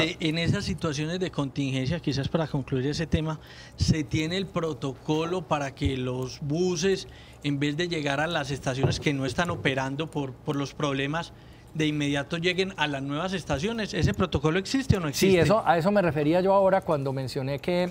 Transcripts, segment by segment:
en esas situaciones de contingencia, quizás para concluir ese tema, ¿se tiene el protocolo para que los buses, en vez de llegar a las estaciones que no están operando por, por los problemas, de inmediato lleguen a las nuevas estaciones? ¿Ese protocolo existe o no existe? Sí, eso, a eso me refería yo ahora cuando mencioné que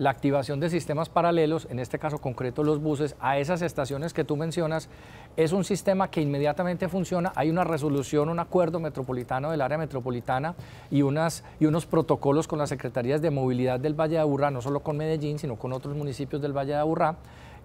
la activación de sistemas paralelos, en este caso concreto los buses, a esas estaciones que tú mencionas, es un sistema que inmediatamente funciona. Hay una resolución, un acuerdo metropolitano del área metropolitana y, unas, y unos protocolos con las secretarías de movilidad del Valle de Aburrá, no solo con Medellín, sino con otros municipios del Valle de Aburrá,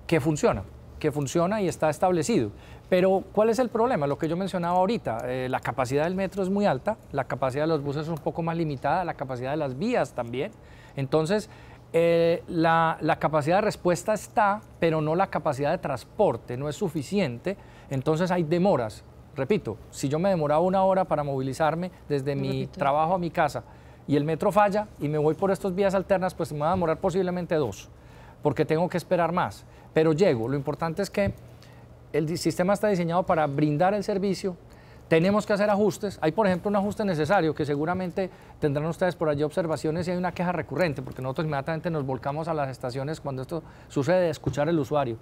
que funciona que funciona y está establecido. Pero ¿cuál es el problema? Lo que yo mencionaba ahorita, eh, la capacidad del metro es muy alta, la capacidad de los buses es un poco más limitada, la capacidad de las vías también. Entonces, eh, la, capacidad de respuesta está, pero no la capacidad de transporte, no es suficiente, entonces hay demoras. Repito, si yo me demoraba una hora para movilizarme desde mi trabajo a mi casa y el metro falla y me voy por estas vías alternas, pues me va a demorar posiblemente dos, porque tengo que esperar más. Pero llego, lo importante es que el sistema está diseñado para brindar el servicio tenemos que hacer ajustes. Hay, por ejemplo, un ajuste necesario que seguramente tendrán ustedes por allí observaciones y hay una queja recurrente, porque nosotros inmediatamente nos volcamos a las estaciones cuando esto sucede, de escuchar el usuario.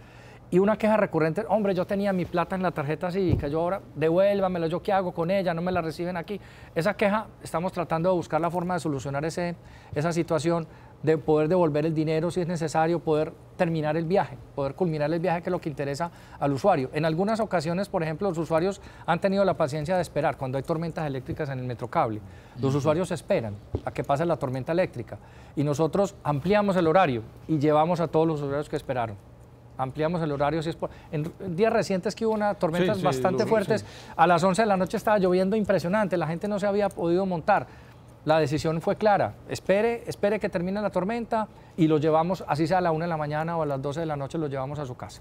Y una queja recurrente, hombre, yo tenía mi plata en la tarjeta cívica, yo ahora devuélvamela, yo qué hago con ella, no me la reciben aquí. Esa queja, estamos tratando de buscar la forma de solucionar ese, esa situación de poder devolver el dinero si es necesario, poder terminar el viaje, poder culminar el viaje que es lo que interesa al usuario. En algunas ocasiones, por ejemplo, los usuarios han tenido la paciencia de esperar cuando hay tormentas eléctricas en el metrocable. Los usuarios esperan a que pase la tormenta eléctrica y nosotros ampliamos el horario y llevamos a todos los usuarios que esperaron ampliamos el horario. Si es por... en días recientes que hubo una tormentas bastante fuerte, fuertes, a las 11 de la noche estaba lloviendo impresionante, la gente no se había podido montar. La decisión fue clara, espere, espere que termine la tormenta y lo llevamos, así sea a la una de la mañana o a las 12 de la noche, lo llevamos a su casa.